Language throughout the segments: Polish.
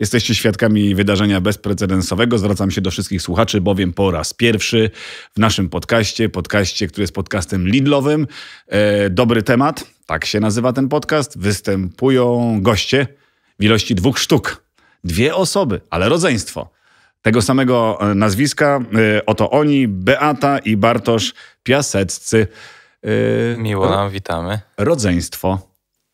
Jesteście świadkami wydarzenia bezprecedensowego. Zwracam się do wszystkich słuchaczy, bowiem po raz pierwszy w naszym podcaście, podcaście, który jest podcastem Lidlowym, e, dobry temat, tak się nazywa ten podcast, występują goście w ilości dwóch sztuk. Dwie osoby, ale rodzeństwo tego samego e, nazwiska. E, oto oni, Beata i Bartosz Piaseccy. E, Miło nam, witamy. Rodzeństwo.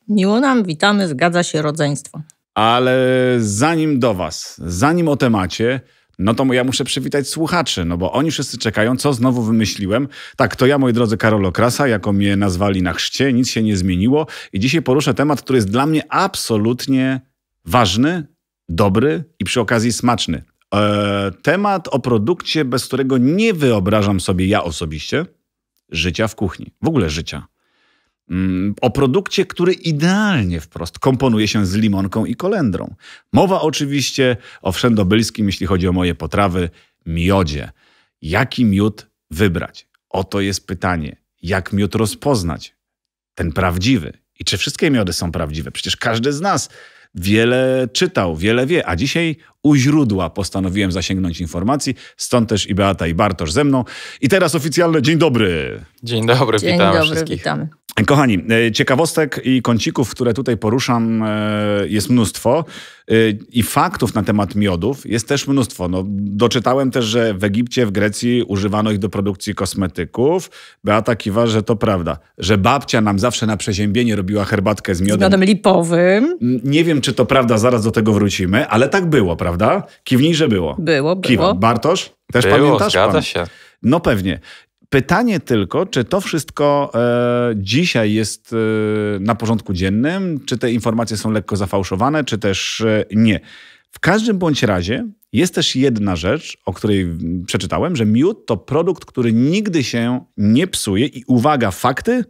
Miło nam, witamy, zgadza się rodzeństwo. Ale zanim do Was, zanim o temacie, no to ja muszę przywitać słuchaczy, no bo oni wszyscy czekają, co znowu wymyśliłem. Tak, to ja, moi drodzy, Karol Okrasa, jako mnie nazwali na chrzcie, nic się nie zmieniło i dzisiaj poruszę temat, który jest dla mnie absolutnie ważny, dobry i przy okazji smaczny. Eee, temat o produkcie, bez którego nie wyobrażam sobie ja osobiście życia w kuchni, w ogóle życia. Mm, o produkcie, który idealnie wprost komponuje się z limonką i kolendrą. Mowa oczywiście o wszędobylskim, jeśli chodzi o moje potrawy, miodzie. Jaki miód wybrać? Oto jest pytanie. Jak miód rozpoznać? Ten prawdziwy. I czy wszystkie miody są prawdziwe? Przecież każdy z nas wiele czytał, wiele wie, a dzisiaj u źródła postanowiłem zasięgnąć informacji, stąd też i Beata i Bartosz ze mną. I teraz oficjalne dzień dobry. Dzień dobry, dzień witamy dobry, wszystkich. Witamy. Kochani, e, ciekawostek i kącików, które tutaj poruszam, e, jest mnóstwo. E, I faktów na temat miodów jest też mnóstwo. No, doczytałem też, że w Egipcie, w Grecji używano ich do produkcji kosmetyków. Beata kiwa, że to prawda. Że babcia nam zawsze na przeziębienie robiła herbatkę z miodem. Z miodem lipowym. Nie wiem, czy to prawda, zaraz do tego wrócimy, ale tak było, prawda? prawda? Kiwnij, że było. Było, było. Kiwam. Bartosz, też było, pamiętasz? zgadza pan? się. No pewnie. Pytanie tylko, czy to wszystko e, dzisiaj jest e, na porządku dziennym, czy te informacje są lekko zafałszowane, czy też e, nie. W każdym bądź razie jest też jedna rzecz, o której przeczytałem, że miód to produkt, który nigdy się nie psuje i uwaga, fakty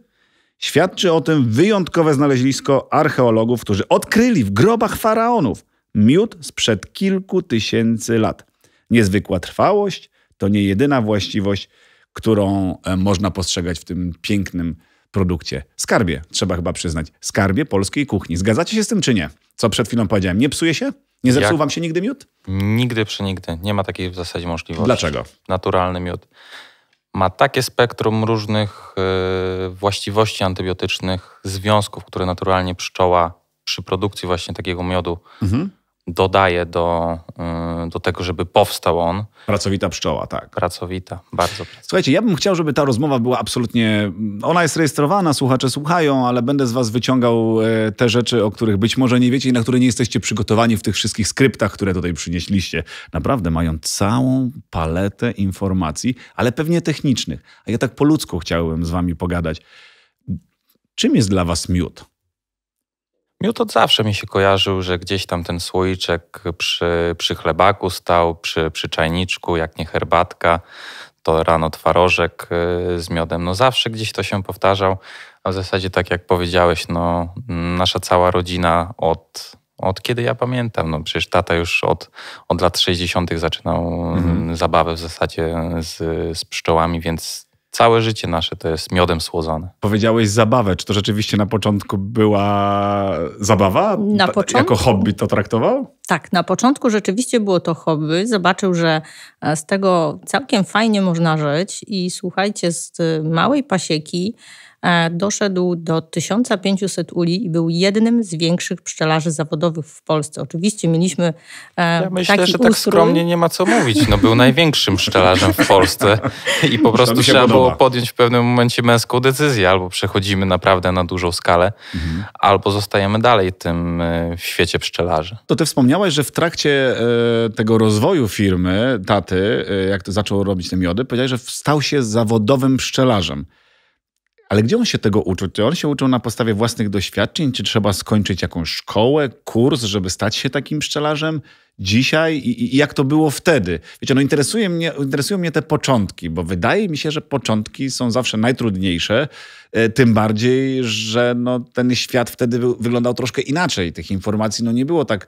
świadczy o tym wyjątkowe znalezisko archeologów, którzy odkryli w grobach faraonów miód sprzed kilku tysięcy lat. Niezwykła trwałość to nie jedyna właściwość, którą e, można postrzegać w tym pięknym produkcie. Skarbie, trzeba chyba przyznać. Skarbie polskiej kuchni. Zgadzacie się z tym czy nie? Co przed chwilą powiedziałem, nie psuje się? Nie zepsuł Jak? wam się nigdy miód? Nigdy przy nigdy. Nie ma takiej w zasadzie możliwości. Dlaczego? Naturalny miód. Ma takie spektrum różnych yy, właściwości antybiotycznych, związków, które naturalnie pszczoła przy produkcji właśnie takiego miodu mhm dodaje do, y, do tego, żeby powstał on. Pracowita pszczoła, tak. Pracowita, bardzo. Słuchajcie, ja bym chciał, żeby ta rozmowa była absolutnie. Ona jest rejestrowana, słuchacze słuchają, ale będę z Was wyciągał e, te rzeczy, o których być może nie wiecie i na które nie jesteście przygotowani w tych wszystkich skryptach, które tutaj przynieśliście. Naprawdę mają całą paletę informacji, ale pewnie technicznych. A ja tak po ludzku chciałbym z Wami pogadać. Czym jest dla Was miód? Miód od zawsze mi się kojarzył, że gdzieś tam ten słoiczek przy, przy chlebaku stał, przy, przy czajniczku, jak nie herbatka, to rano twarożek y, z miodem. No zawsze gdzieś to się powtarzał, a w zasadzie tak jak powiedziałeś, no nasza cała rodzina od, od kiedy ja pamiętam, no przecież tata już od, od lat 60. zaczynał mhm. Mm, zabawę w zasadzie z, z pszczołami, więc Całe życie nasze to jest miodem słodzone. Powiedziałeś zabawę. Czy to rzeczywiście na początku była zabawa? Na początku. Jako hobby to traktował? Tak, na początku rzeczywiście było to hobby. Zobaczył, że e, z tego całkiem fajnie można żyć i słuchajcie, z e, małej pasieki doszedł do 1500 uli i był jednym z większych pszczelarzy zawodowych w Polsce. Oczywiście mieliśmy e, ja myślę, taki że tak ustrój. skromnie nie ma co mówić. No, był największym pszczelarzem w Polsce i po prostu trzeba podoba. było podjąć w pewnym momencie męską decyzję. Albo przechodzimy naprawdę na dużą skalę, mhm. albo zostajemy dalej tym e, w świecie pszczelarzy. To ty wspomniałeś, że w trakcie e, tego rozwoju firmy taty, jak to zaczął robić te miody, powiedziałeś, że stał się zawodowym pszczelarzem. Ale gdzie on się tego uczył? Czy on się uczył na podstawie własnych doświadczeń? Czy trzeba skończyć jakąś szkołę, kurs, żeby stać się takim pszczelarzem dzisiaj? I, i jak to było wtedy? Wiecie, no interesuje mnie, interesują mnie te początki, bo wydaje mi się, że początki są zawsze najtrudniejsze, e, tym bardziej, że no, ten świat wtedy wyglądał troszkę inaczej. Tych informacji no, nie było tak...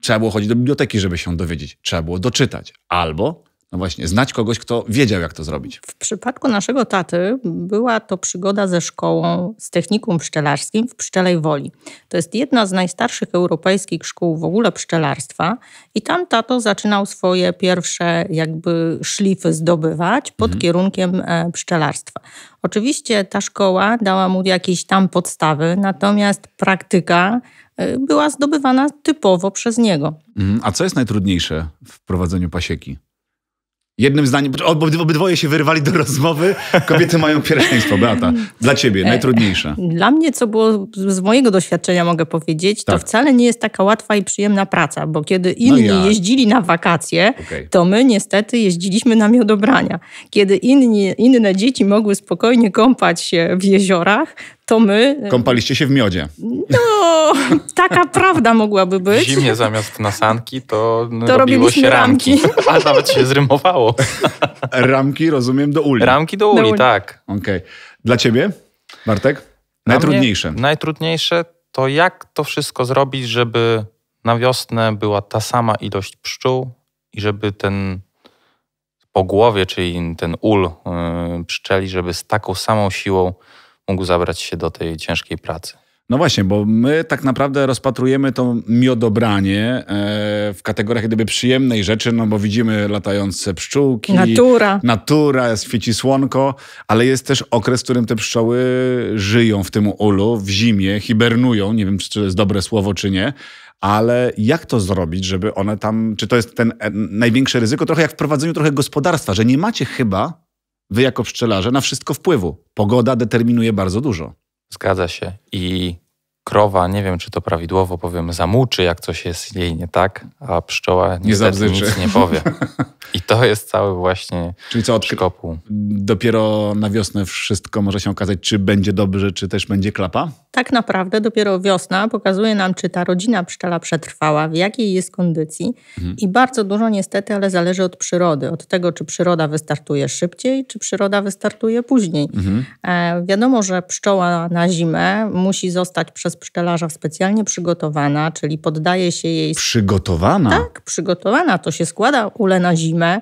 Trzeba było chodzić do biblioteki, żeby się dowiedzieć. Trzeba było doczytać. Albo no właśnie, znać kogoś, kto wiedział, jak to zrobić. W przypadku naszego taty była to przygoda ze szkołą, z technikum pszczelarskim w Pszczelej Woli. To jest jedna z najstarszych europejskich szkół w ogóle pszczelarstwa i tam tato zaczynał swoje pierwsze jakby szlify zdobywać pod mhm. kierunkiem e, pszczelarstwa. Oczywiście ta szkoła dała mu jakieś tam podstawy, natomiast praktyka e, była zdobywana typowo przez niego. Mhm. A co jest najtrudniejsze w prowadzeniu pasieki? Jednym zdaniem, obydwoje się wyrwali do rozmowy, kobiety mają pierwszeństwo, Beata. Dla ciebie e, najtrudniejsze. E, dla mnie, co było z mojego doświadczenia, mogę powiedzieć, tak. to wcale nie jest taka łatwa i przyjemna praca, bo kiedy no inni no ja. jeździli na wakacje, okay. to my niestety jeździliśmy na miodobrania. Kiedy inni, inne dzieci mogły spokojnie kąpać się w jeziorach, to my... Y, Kąpaliście się w miodzie. No, taka prawda mogłaby być. Zimnie zamiast nasanki to, to robiło się ramki. ramki. A nawet się zrymowało. Ramki, rozumiem, do uli. Ramki do uli, do uli. tak. Okej. Okay. Dla ciebie, Bartek? Najtrudniejsze. najtrudniejsze to jak to wszystko zrobić, żeby na wiosnę była ta sama ilość pszczół i żeby ten po głowie, czyli ten ul y, pszczeli, żeby z taką samą siłą mógł zabrać się do tej ciężkiej pracy. No właśnie, bo my tak naprawdę rozpatrujemy to miodobranie e, w kategoriach gdyby przyjemnej rzeczy, no bo widzimy latające pszczółki. Natura. Natura, świeci słonko, ale jest też okres, w którym te pszczoły żyją w tym ulu, w zimie, hibernują. Nie wiem, czy to jest dobre słowo, czy nie. Ale jak to zrobić, żeby one tam, czy to jest ten e, największe ryzyko, trochę jak w prowadzeniu trochę gospodarstwa, że nie macie chyba wy jako pszczelarze na wszystko wpływu. Pogoda determinuje bardzo dużo. Zgadza się. I krowa, nie wiem czy to prawidłowo powiem, zamuczy, jak coś jest jej nie tak, a pszczoła niestety nie nic nie powie. I to jest cały właśnie Czyli co, od przykopu Dopiero na wiosnę wszystko może się okazać, czy będzie dobrze, czy też będzie klapa? Tak naprawdę dopiero wiosna pokazuje nam, czy ta rodzina pszczela przetrwała, w jakiej jest kondycji. Mhm. I bardzo dużo niestety, ale zależy od przyrody, od tego, czy przyroda wystartuje szybciej, czy przyroda wystartuje później. Mhm. E, wiadomo, że pszczoła na zimę musi zostać przez przez pszczelarza specjalnie przygotowana, czyli poddaje się jej. Przygotowana? Tak, przygotowana. To się składa ule na zimę.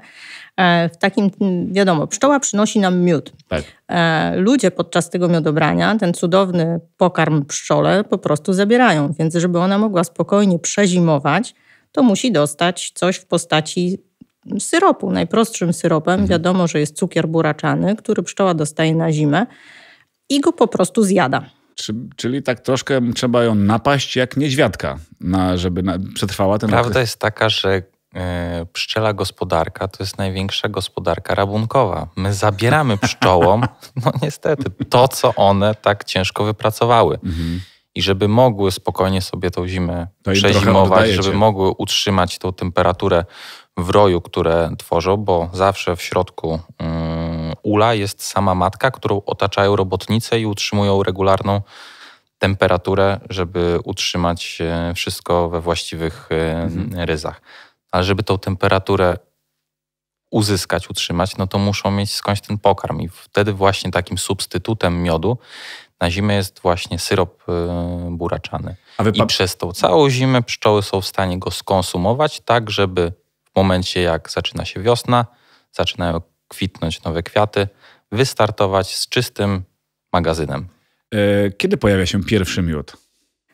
E, w takim, wiadomo, pszczoła przynosi nam miód. Tak. E, ludzie podczas tego miodobrania ten cudowny pokarm pszczole po prostu zabierają, więc żeby ona mogła spokojnie przezimować, to musi dostać coś w postaci syropu. Najprostszym syropem mhm. wiadomo, że jest cukier buraczany, który pszczoła dostaje na zimę i go po prostu zjada. Czy, czyli tak troszkę trzeba ją napaść jak niedźwiadka, na, żeby na, przetrwała ten Prawda okres. jest taka, że e, pszczela gospodarka to jest największa gospodarka rabunkowa. My zabieramy pszczołom, no niestety, to, co one tak ciężko wypracowały. Mhm. I żeby mogły spokojnie sobie tą zimę to przezimować, żeby mogły utrzymać tą temperaturę w roju, które tworzą, bo zawsze w środku mm, ula jest sama matka, którą otaczają robotnice i utrzymują regularną temperaturę, żeby utrzymać e, wszystko we właściwych e, mhm. ryzach. Ale żeby tą temperaturę uzyskać, utrzymać, no to muszą mieć skądś ten pokarm. I wtedy właśnie takim substytutem miodu na zimę jest właśnie syrop e, buraczany. I przez tą całą zimę pszczoły są w stanie go skonsumować tak, żeby w momencie, jak zaczyna się wiosna, zaczynają kwitnąć nowe kwiaty, wystartować z czystym magazynem. E, kiedy pojawia się pierwszy miód?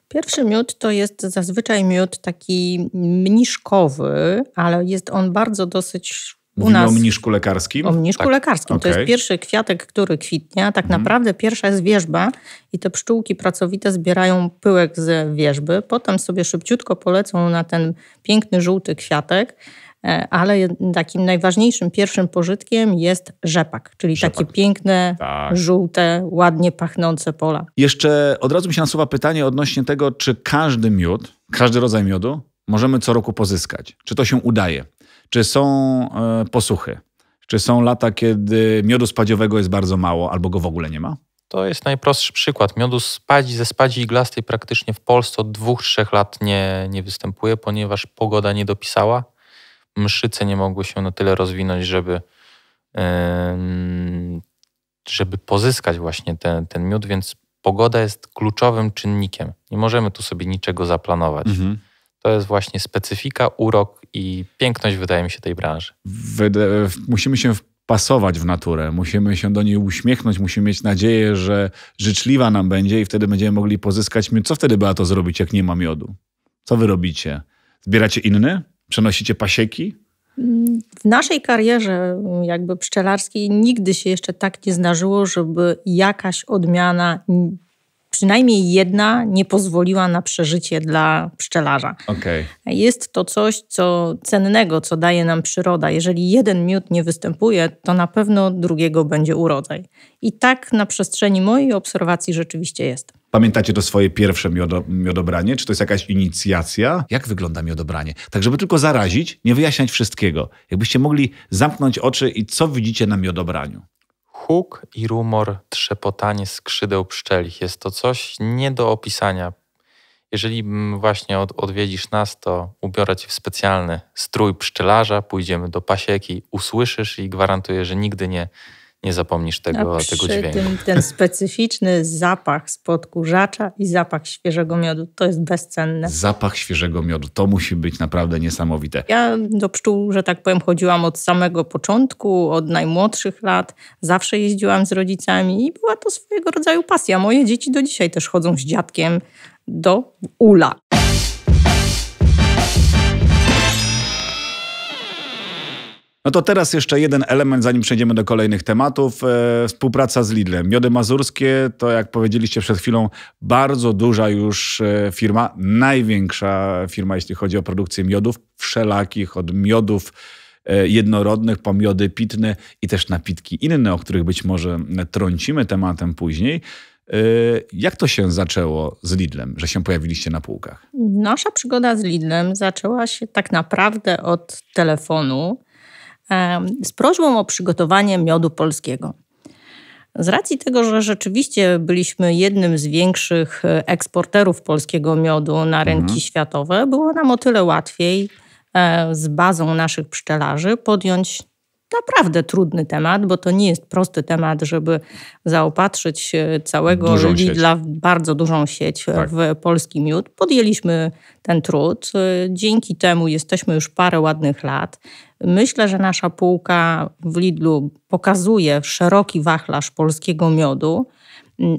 Pierwszy miód to jest zazwyczaj miód taki mniszkowy, ale jest on bardzo dosyć Mówimy o mniszku lekarskim? O mniszku tak. lekarskim. Okay. To jest pierwszy kwiatek, który kwitnie. tak mhm. naprawdę pierwsza jest wierzba i te pszczółki pracowite zbierają pyłek z wierzby. Potem sobie szybciutko polecą na ten piękny, żółty kwiatek. E, ale takim najważniejszym pierwszym pożytkiem jest rzepak, czyli rzepak. takie piękne, tak. żółte, ładnie pachnące pola. Jeszcze od razu mi się nasuwa pytanie odnośnie tego, czy każdy miód, każdy rodzaj miodu możemy co roku pozyskać. Czy to się udaje? Czy są e, posuchy? Czy są lata, kiedy miodu spadziowego jest bardzo mało albo go w ogóle nie ma? To jest najprostszy przykład. Miodu spadzi, ze spadzi iglastej praktycznie w Polsce od dwóch, trzech lat nie, nie występuje, ponieważ pogoda nie dopisała mszyce nie mogły się na tyle rozwinąć, żeby, żeby pozyskać właśnie ten, ten miód, więc pogoda jest kluczowym czynnikiem. Nie możemy tu sobie niczego zaplanować. Mhm. To jest właśnie specyfika, urok i piękność, wydaje mi się, tej branży. Wyde musimy się wpasować w naturę, musimy się do niej uśmiechnąć, musimy mieć nadzieję, że życzliwa nam będzie i wtedy będziemy mogli pozyskać miód. Co wtedy była to zrobić, jak nie ma miodu? Co wy robicie? Zbieracie inny? Przenosicie pasieki? W naszej karierze jakby pszczelarskiej nigdy się jeszcze tak nie zdarzyło, żeby jakaś odmiana, przynajmniej jedna, nie pozwoliła na przeżycie dla pszczelarza. Okay. Jest to coś, co cennego, co daje nam przyroda. Jeżeli jeden miód nie występuje, to na pewno drugiego będzie urodzaj. I tak na przestrzeni mojej obserwacji rzeczywiście jest. Pamiętacie to swoje pierwsze miodo, miodobranie? Czy to jest jakaś inicjacja? Jak wygląda miodobranie? Tak, żeby tylko zarazić, nie wyjaśniać wszystkiego. Jakbyście mogli zamknąć oczy i co widzicie na miodobraniu? Huk i rumor, trzepotanie skrzydeł pszczelich. Jest to coś nie do opisania. Jeżeli właśnie od, odwiedzisz nas, to ubiorę cię w specjalny strój pszczelarza, pójdziemy do pasieki, usłyszysz i gwarantuję, że nigdy nie nie zapomnisz tego, A przy tego dźwięku. Tym, ten specyficzny zapach spod kurzacza i zapach świeżego miodu to jest bezcenne. Zapach świeżego miodu to musi być naprawdę niesamowite. Ja do pszczół, że tak powiem, chodziłam od samego początku, od najmłodszych lat. Zawsze jeździłam z rodzicami i była to swojego rodzaju pasja. Moje dzieci do dzisiaj też chodzą z dziadkiem do ula. No to teraz jeszcze jeden element, zanim przejdziemy do kolejnych tematów. E, współpraca z Lidlem. Miody Mazurskie to, jak powiedzieliście przed chwilą, bardzo duża już e, firma, największa firma, jeśli chodzi o produkcję miodów, wszelakich, od miodów e, jednorodnych, po miody pitne i też napitki inne, o których być może trącimy tematem później. E, jak to się zaczęło z Lidlem, że się pojawiliście na półkach? Nasza przygoda z Lidlem zaczęła się tak naprawdę od telefonu z prośbą o przygotowanie miodu polskiego. Z racji tego, że rzeczywiście byliśmy jednym z większych e, eksporterów polskiego miodu na rynki mhm. światowe, było nam o tyle łatwiej e, z bazą naszych pszczelarzy podjąć naprawdę trudny temat, bo to nie jest prosty temat, żeby zaopatrzyć całego Lidla w bardzo dużą sieć tak. w polski miód. Podjęliśmy ten trud. Dzięki temu jesteśmy już parę ładnych lat. Myślę, że nasza półka w Lidlu pokazuje szeroki wachlarz polskiego miodu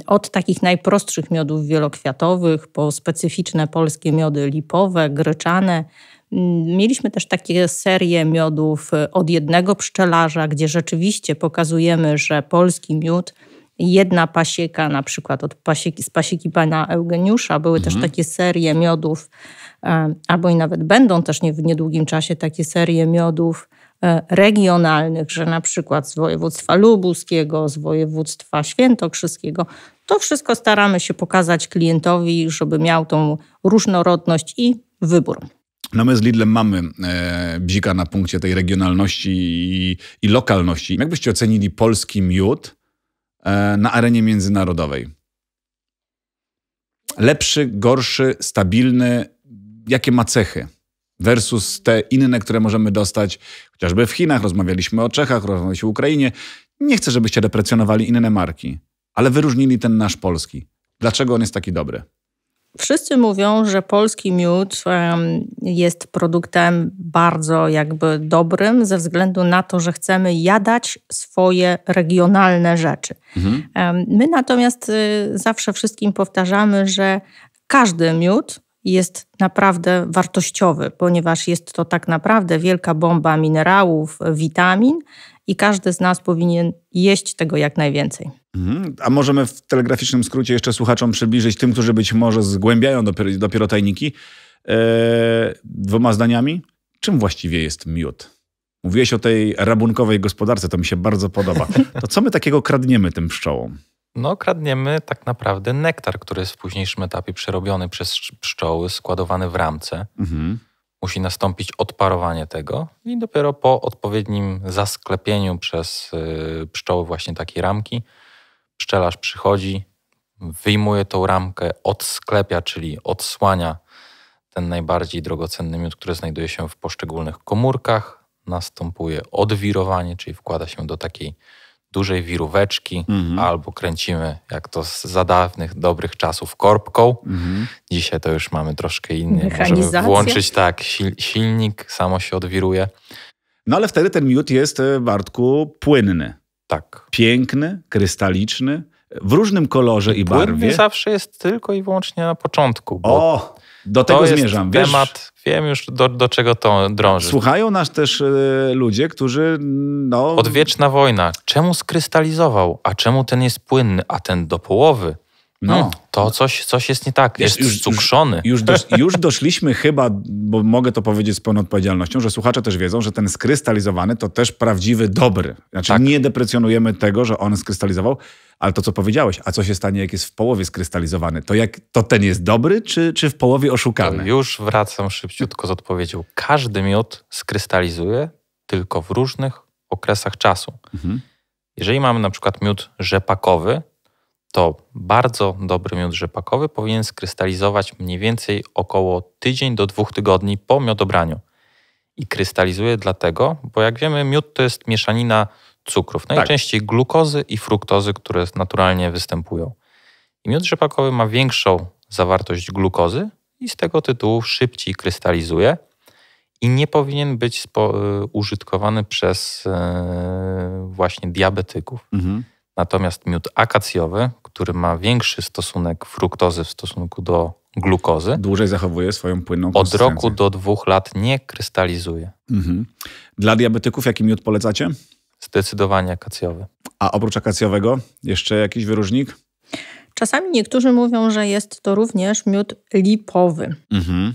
od takich najprostszych miodów wielokwiatowych po specyficzne polskie miody lipowe, gryczane, Mm, mieliśmy też takie serie miodów y, od jednego pszczelarza, gdzie rzeczywiście pokazujemy, że polski miód jedna pasieka, na przykład od pasieki, z pasieki pana Eugeniusza, były mhm. też takie serie miodów, e, albo i nawet będą też nie, w niedługim czasie takie serie miodów e, regionalnych, że na przykład z województwa lubuskiego, z województwa świętokrzyskiego. To wszystko staramy się pokazać klientowi, żeby miał tą różnorodność i wybór. No my z Lidlem mamy e, bzika na punkcie tej regionalności i, i lokalności. Jak byście ocenili polski miód e, na arenie międzynarodowej? Lepszy, gorszy, stabilny? Jakie ma cechy? Versus te inne, które możemy dostać chociażby w Chinach. Rozmawialiśmy o Czechach, rozmawialiśmy o Ukrainie. Nie chcę, żebyście deprecjonowali inne marki, ale wyróżnili ten nasz polski. Dlaczego on jest taki dobry? Wszyscy mówią, że polski miód jest produktem bardzo jakby dobrym ze względu na to, że chcemy jadać swoje regionalne rzeczy. Mhm. My natomiast y, zawsze wszystkim powtarzamy, że każdy miód jest naprawdę wartościowy, ponieważ jest to tak naprawdę wielka bomba minerałów, witamin i każdy z nas powinien jeść tego jak najwięcej. Mhm. A możemy w telegraficznym skrócie jeszcze słuchaczom przybliżyć, tym, którzy być może zgłębiają dopiero, dopiero tajniki, yy, dwoma zdaniami, czym właściwie jest miód? Mówiłeś o tej rabunkowej gospodarce, to mi się bardzo podoba. To co my takiego kradniemy tym pszczołom? No, kradniemy tak naprawdę nektar, który jest w późniejszym etapie przerobiony przez pszczoły, składowany w ramce. Mhm. Musi nastąpić odparowanie tego i dopiero po odpowiednim zasklepieniu przez y, pszczoły właśnie takiej ramki, pszczelarz przychodzi, wyjmuje tą ramkę, odsklepia, czyli odsłania ten najbardziej drogocenny miód, który znajduje się w poszczególnych komórkach. Następuje odwirowanie, czyli wkłada się do takiej dużej wiróweczki, mhm. albo kręcimy, jak to z za dawnych, dobrych czasów, korbką. Mhm. Dzisiaj to już mamy troszkę inny. Możemy włączyć tak sil silnik, samo się odwiruje. No ale wtedy ten miód jest, e, Bartku, płynny. Tak. Piękny, krystaliczny, w różnym kolorze i barwie. Płynny zawsze jest tylko i wyłącznie na początku. o, do tego zmierzam. Wiesz, temat, wiem już do, do czego to drąży. Słuchają nas też y, ludzie, którzy no... Odwieczna wojna. Czemu skrystalizował? A czemu ten jest płynny? A ten do połowy? No, no, to coś, coś jest nie tak. Jest już, cukrzony. Już, dosz, już doszliśmy chyba, bo mogę to powiedzieć z pełną odpowiedzialnością, że słuchacze też wiedzą, że ten skrystalizowany to też prawdziwy dobry. Znaczy tak. nie deprecjonujemy tego, że on skrystalizował, ale to co powiedziałeś, a co się stanie, jak jest w połowie skrystalizowany? To jak to ten jest dobry, czy, czy w połowie oszukany? już wracam szybciutko z odpowiedzią. Każdy miód skrystalizuje, tylko w różnych okresach czasu. Mhm. Jeżeli mamy na przykład miód rzepakowy, to bardzo dobry miód rzepakowy powinien skrystalizować mniej więcej około tydzień do dwóch tygodni po miodobraniu. I krystalizuje dlatego, bo jak wiemy, miód to jest mieszanina cukrów, tak. najczęściej tak. glukozy i fruktozy, które naturalnie występują. I miód rzepakowy ma większą zawartość glukozy i z tego tytułu szybciej krystalizuje i nie powinien być y, użytkowany przez e, właśnie diabetyków. Mhm. Natomiast miód akacjowy, który ma większy stosunek fruktozy w stosunku do glukozy. Dłużej zachowuje swoją płynną Od roku do dwóch lat nie krystalizuje. Mhm. Dla diabetyków jaki miód polecacie? Zdecydowanie akacjowy. A oprócz akacjowego jeszcze jakiś wyróżnik? Czasami niektórzy mówią, że jest to również miód lipowy. Mhm.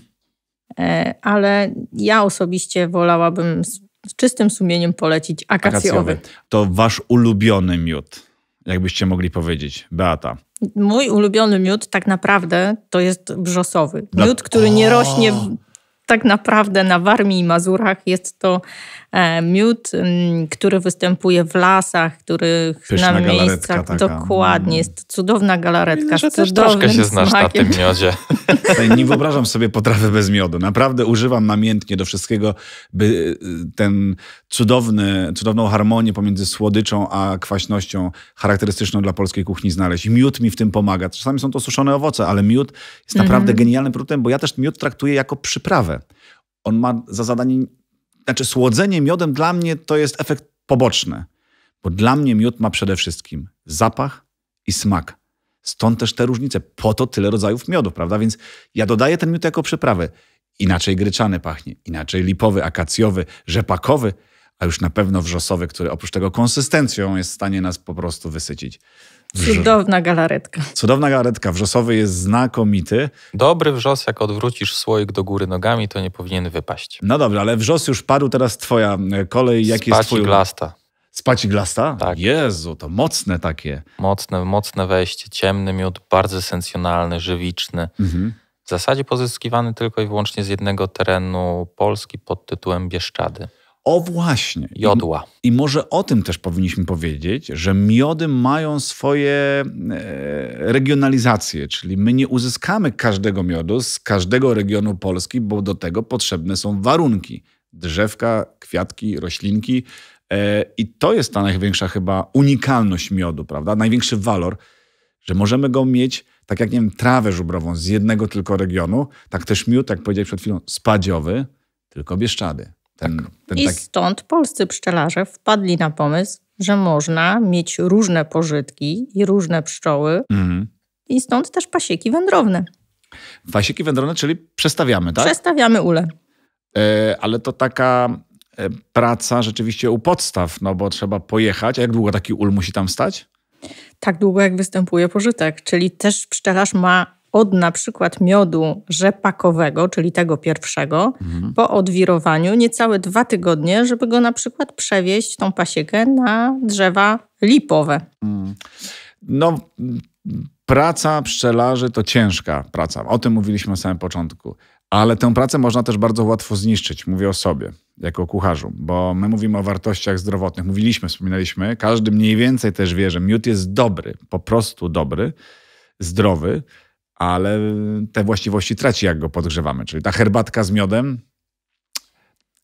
E, ale ja osobiście wolałabym z czystym sumieniem polecić akacjowy. akacjowy. To wasz ulubiony miód jakbyście mogli powiedzieć? Beata. Mój ulubiony miód tak naprawdę to jest brzosowy. Miód, który nie rośnie tak naprawdę na Warmii i Mazurach. Jest to E, miód, mm, który występuje w lasach, których Pyszna na miejscach. Taka. Dokładnie, jest cudowna galaretka. Myślę, że też troszkę się znasz smakiem. na tym miodzie. Nie wyobrażam sobie potrawy bez miodu. Naprawdę używam namiętnie do wszystkiego, by y, ten cudowny, cudowną harmonię pomiędzy słodyczą a kwaśnością charakterystyczną dla polskiej kuchni znaleźć. I miód mi w tym pomaga. Czasami są to suszone owoce, ale miód jest naprawdę mm. genialnym produktem, bo ja też miód traktuję jako przyprawę. On ma za zadanie znaczy słodzenie miodem dla mnie to jest efekt poboczny, bo dla mnie miód ma przede wszystkim zapach i smak. Stąd też te różnice. Po to tyle rodzajów miodu, prawda? Więc ja dodaję ten miód jako przyprawę. Inaczej gryczany pachnie, inaczej lipowy, akacjowy, rzepakowy, a już na pewno wrzosowy, który oprócz tego konsystencją jest w stanie nas po prostu wysycić. Cudowna galaretka. Cudowna galaretka. Wrzosowy jest znakomity. Dobry wrzos, jak odwrócisz słoik do góry nogami, to nie powinien wypaść. No dobra, ale wrzos już padł, teraz twoja e, kolej. Jaki Spaci jest twój... glasta. Spaci glasta? Tak. Jezu, to mocne takie. Mocne, mocne wejście, ciemny miód, bardzo esencjonalny, żywiczny. Mhm. W zasadzie pozyskiwany tylko i wyłącznie z jednego terenu Polski pod tytułem Bieszczady. O właśnie. Jodła. I, I, może o tym też powinniśmy powiedzieć, że miody mają swoje e, regionalizacje, czyli my nie uzyskamy każdego miodu z każdego regionu Polski, bo do tego potrzebne są warunki. Drzewka, kwiatki, roślinki. E, I to jest ta największa chyba unikalność miodu, prawda? Największy walor, że możemy go mieć, tak jak nie wiem, trawę żubrową z jednego tylko regionu, tak też miód, jak powiedziałeś przed chwilą, spadziowy, tylko Bieszczady. Tak. Ten, ten I taki... stąd polscy pszczelarze wpadli na pomysł, że można mieć różne pożytki i różne pszczoły. Mhm. I stąd też pasieki wędrowne. Pasieki wędrowne, czyli przestawiamy, tak? Przestawiamy ule. E, ale to taka e, praca rzeczywiście u podstaw, no bo trzeba pojechać. A jak długo taki ul musi tam stać? Tak długo, jak występuje pożytek. Czyli też pszczelarz ma od na przykład miodu rzepakowego, czyli tego pierwszego, mhm. po odwirowaniu niecałe dwa tygodnie, żeby go na przykład przewieźć tą pasiekę na drzewa lipowe. Mm. No, praca pszczelarzy to ciężka praca. O tym mówiliśmy na samym początku. Ale tę pracę można też bardzo łatwo zniszczyć, mówię o sobie, jako kucharzu, bo my mówimy o wartościach zdrowotnych. Mówiliśmy, wspominaliśmy, każdy mniej więcej też wie, że miód jest dobry, po prostu dobry, zdrowy, ale te właściwości traci, jak go podgrzewamy. Czyli ta herbatka z miodem,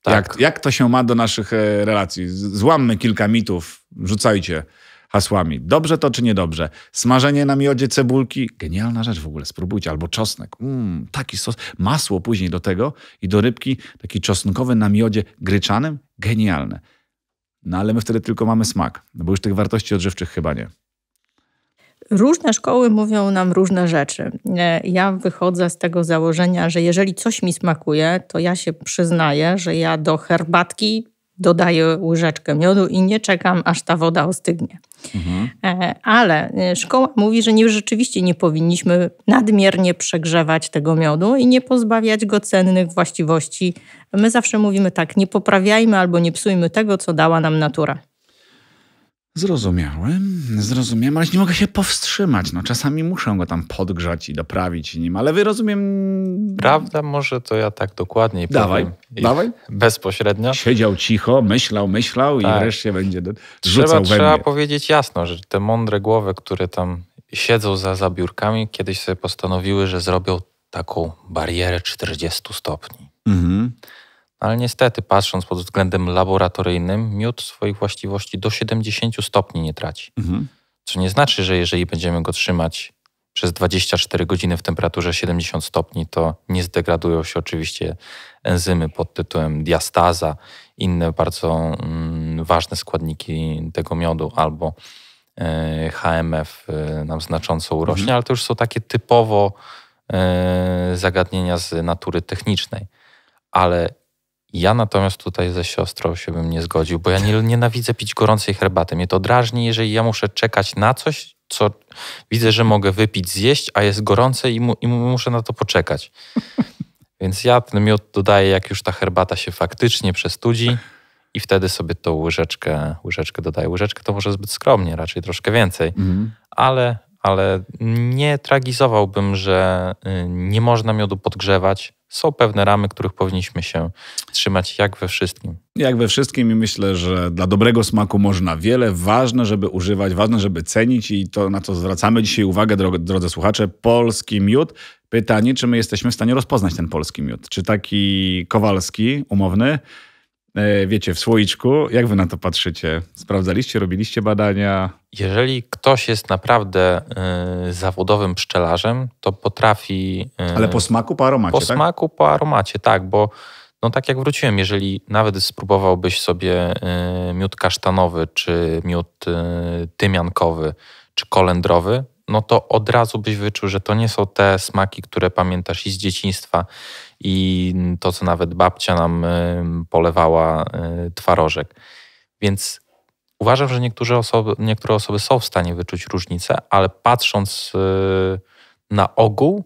tak. jak, jak to się ma do naszych e, relacji? Złammy kilka mitów, rzucajcie hasłami. Dobrze to czy niedobrze? Smażenie na miodzie cebulki, genialna rzecz w ogóle, spróbujcie. Albo czosnek, mm, taki sos. Masło później do tego i do rybki, taki czosnkowy na miodzie gryczanym, genialne. No ale my wtedy tylko mamy smak, no bo już tych wartości odżywczych chyba nie różne szkoły mówią nam różne rzeczy. E, ja wychodzę z tego założenia, że jeżeli coś mi smakuje, to ja się przyznaję, że ja do herbatki dodaję łyżeczkę miodu i nie czekam, aż ta woda ostygnie. Mhm. E, ale e, szkoła mówi, że nie, rzeczywiście nie powinniśmy nadmiernie przegrzewać tego miodu i nie pozbawiać go cennych właściwości. My zawsze mówimy tak, nie poprawiajmy albo nie psujmy tego, co dała nam natura. Zrozumiałem, zrozumiałem, ale nie mogę się powstrzymać. No, czasami muszę go tam podgrzać i doprawić nim, ale wy rozumiem. Prawda, może to ja tak dokładniej dawaj, powiem. Dawaj, Bezpośrednio. Siedział cicho, myślał, myślał tak. i wreszcie będzie rzucał trzeba, we mnie. Trzeba powiedzieć jasno, że te mądre głowy, które tam siedzą za zabiórkami, kiedyś sobie postanowiły, że zrobią taką barierę 40 stopni. Mhm. Ale niestety, patrząc pod względem laboratoryjnym, miód swoich właściwości do 70 stopni nie traci. Mhm. Co nie znaczy, że jeżeli będziemy go trzymać przez 24 godziny w temperaturze 70 stopni, to nie zdegradują się oczywiście enzymy pod tytułem diastaza, inne bardzo mm, ważne składniki tego miodu albo e, HMF e, nam znacząco urośnie, mhm. ale to już są takie typowo e, zagadnienia z natury technicznej. Ale ja natomiast tutaj ze siostrą się bym nie zgodził, bo ja nie, nienawidzę pić gorącej herbaty. Mnie to drażni, jeżeli ja muszę czekać na coś, co widzę, że mogę wypić, zjeść, a jest gorące i, mu, i muszę na to poczekać. Więc ja ten miód dodaję, jak już ta herbata się faktycznie przestudzi i wtedy sobie tą łyżeczkę, łyżeczkę dodaję. Łyżeczkę to może zbyt skromnie, raczej troszkę więcej, mhm. ale, ale nie tragizowałbym, że y, nie można miodu podgrzewać są pewne ramy, których powinniśmy się trzymać, jak we wszystkim. Jak we wszystkim i myślę, że dla dobrego smaku można wiele. Ważne, żeby używać, ważne, żeby cenić i to na co zwracamy dzisiaj uwagę, drodzy słuchacze, polski miód. Pytanie, czy my jesteśmy w stanie rozpoznać ten polski miód? Czy taki kowalski, umowny, E, wiecie, w słoiczku. Jak wy na to patrzycie? Sprawdzaliście, robiliście badania? Jeżeli ktoś jest naprawdę y, zawodowym pszczelarzem, to potrafi. Y, Ale po smaku, po aromacie. Po tak? smaku, po aromacie, tak, bo. No tak jak wróciłem, jeżeli nawet spróbowałbyś sobie y, miód kasztanowy, czy miód tymiankowy, czy kolendrowy, no to od razu byś wyczuł, że to nie są te smaki, które pamiętasz i z dzieciństwa, i to, co nawet babcia nam y, polewała y, twarożek. Więc uważam, że niektóre osoby, niektóre osoby są w stanie wyczuć różnicę, ale patrząc y, na ogół,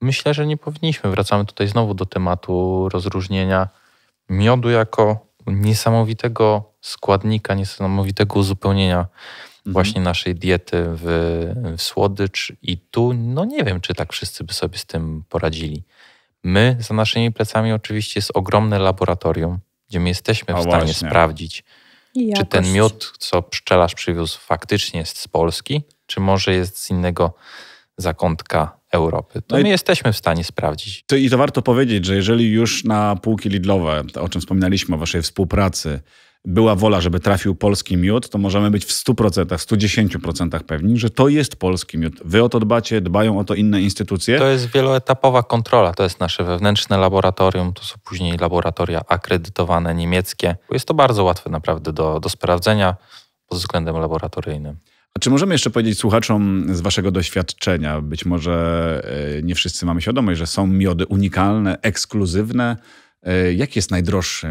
myślę, że nie powinniśmy. Wracamy tutaj znowu do tematu rozróżnienia miodu jako niesamowitego składnika, niesamowitego uzupełnienia mhm. właśnie naszej diety w, w, słodycz i tu, no nie wiem, czy tak wszyscy by sobie z tym poradzili. My za naszymi plecami oczywiście jest ogromne laboratorium, gdzie my jesteśmy o, w stanie właśnie. sprawdzić, czy ten miód, co pszczelarz przywiózł, faktycznie jest z Polski, czy może jest z innego zakątka Europy. To no my jesteśmy w stanie sprawdzić. To I to warto powiedzieć, że jeżeli już na półki Lidlowe, o czym wspominaliśmy, o waszej współpracy, była wola, żeby trafił polski miód, to możemy być w 100%, 110% pewni, że to jest polski miód. Wy o to dbacie, dbają o to inne instytucje. To jest wieloetapowa kontrola. To jest nasze wewnętrzne laboratorium, to są później laboratoria akredytowane niemieckie. Jest to bardzo łatwe naprawdę do, do sprawdzenia pod względem laboratoryjnym. A czy możemy jeszcze powiedzieć słuchaczom z waszego doświadczenia, być może e, nie wszyscy mamy świadomość, że są miody unikalne, ekskluzywne, E, Jaki jest najdroższy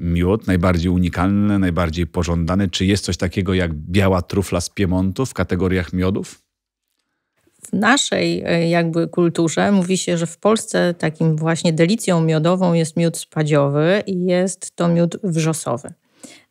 miód, najbardziej unikalny, najbardziej pożądany? Czy jest coś takiego jak biała trufla z Piemontu w kategoriach miodów? W naszej e, jakby kulturze mówi się, że w Polsce takim właśnie delicją miodową jest miód spadziowy i jest to miód wrzosowy.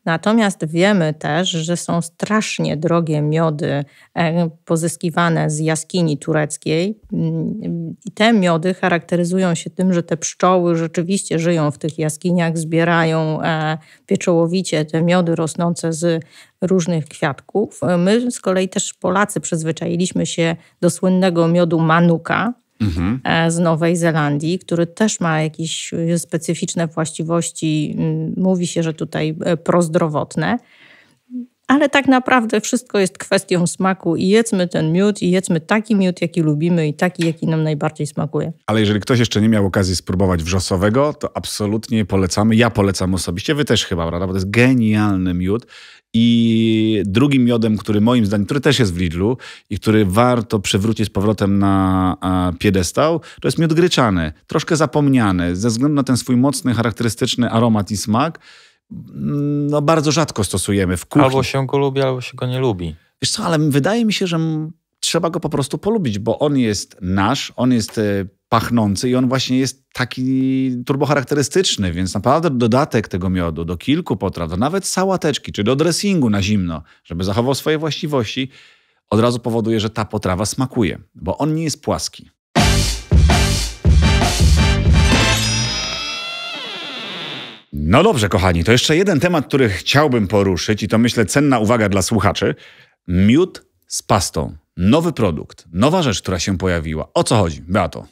Natomiast wiemy też, że są strasznie drogie miody e, pozyskiwane z jaskini tureckiej. Mm, I te miody charakteryzują się tym, że te pszczoły rzeczywiście żyją w tych jaskiniach, zbierają e, pieczołowicie te miody rosnące z różnych kwiatków. My z kolei też Polacy przyzwyczailiśmy się do słynnego miodu manuka, mhm. E, z Nowej Zelandii, który też ma jakieś e, specyficzne właściwości. Mówi się, że tutaj e, prozdrowotne. Ale tak naprawdę wszystko jest kwestią smaku i jedzmy ten miód i jedzmy taki miód, jaki lubimy i taki, jaki nam najbardziej smakuje. Ale jeżeli ktoś jeszcze nie miał okazji spróbować wrzosowego, to absolutnie polecamy. Ja polecam osobiście, wy też chyba, prawda? Bo to jest genialny miód i drugim miodem, który moim zdaniem, który też jest w Lidlu i który warto przywrócić z powrotem na piedestał, to jest miód gryczany. Troszkę zapomniany, ze względu na ten swój mocny, charakterystyczny aromat i smak. No, bardzo rzadko stosujemy w kuchni. Albo się go lubi, albo się go nie lubi. Wiesz co, ale wydaje mi się, że trzeba go po prostu polubić, bo on jest nasz, on jest e, pachnący i on właśnie jest taki turbocharakterystyczny, więc naprawdę dodatek tego miodu do kilku potraw, do nawet sałateczki, czy do dressingu na zimno, żeby zachował swoje właściwości, od razu powoduje, że ta potrawa smakuje, bo on nie jest płaski. No dobrze, kochani, to jeszcze jeden temat, który chciałbym poruszyć i to myślę cenna uwaga dla słuchaczy. Miód z pastą. Nowy produkt, nowa rzecz, która się pojawiła. O co chodzi, Beato?